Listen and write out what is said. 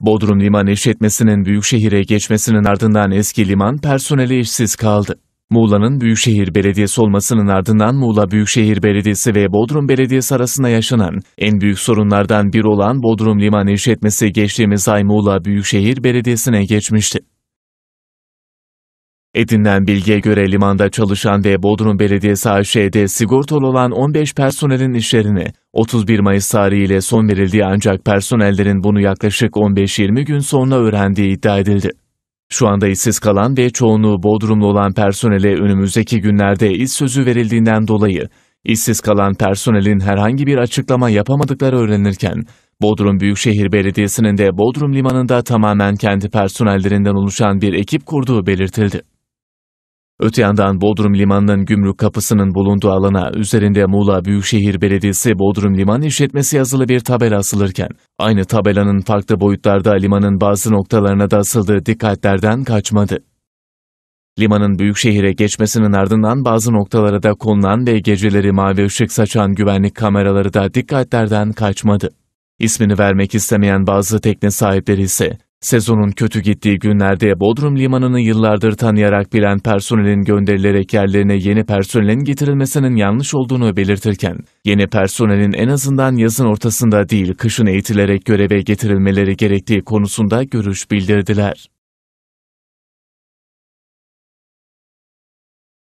Bodrum Liman işletmesinin Büyükşehir'e geçmesinin ardından eski liman personeli işsiz kaldı. Muğla'nın Büyükşehir Belediyesi olmasının ardından Muğla Büyükşehir Belediyesi ve Bodrum Belediyesi arasında yaşanan en büyük sorunlardan biri olan Bodrum Liman İşletmesi geçtiğimiz ay Muğla Büyükşehir Belediyesi'ne geçmişti. Edinilen bilgiye göre limanda çalışan ve Bodrum Belediyesi AŞ'de sigortalı olan 15 personelin işlerini 31 Mayıs tarihiyle son verildiği ancak personellerin bunu yaklaşık 15-20 gün sonra öğrendiği iddia edildi. Şu anda işsiz kalan ve çoğunluğu Bodrumlu olan personele önümüzdeki günlerde iş sözü verildiğinden dolayı işsiz kalan personelin herhangi bir açıklama yapamadıkları öğrenirken, Bodrum Büyükşehir Belediyesi'nin de Bodrum Limanı'nda tamamen kendi personellerinden oluşan bir ekip kurduğu belirtildi. Öte yandan Bodrum Limanı'nın gümrük kapısının bulunduğu alana üzerinde Muğla Büyükşehir Belediyesi Bodrum Liman İşletmesi yazılı bir tabela asılırken, aynı tabelanın farklı boyutlarda limanın bazı noktalarına da asıldığı dikkatlerden kaçmadı. Limanın Büyükşehir'e geçmesinin ardından bazı noktalara da konulan ve geceleri mavi ışık saçan güvenlik kameraları da dikkatlerden kaçmadı. İsmini vermek istemeyen bazı tekne sahipleri ise Sezonun kötü gittiği günlerde Bodrum Limanı'nı yıllardır tanıyarak bilen personelin gönderilerek yerlerine yeni personelin getirilmesinin yanlış olduğunu belirtirken, yeni personelin en azından yazın ortasında değil kışın eğitilerek göreve getirilmeleri gerektiği konusunda görüş bildirdiler.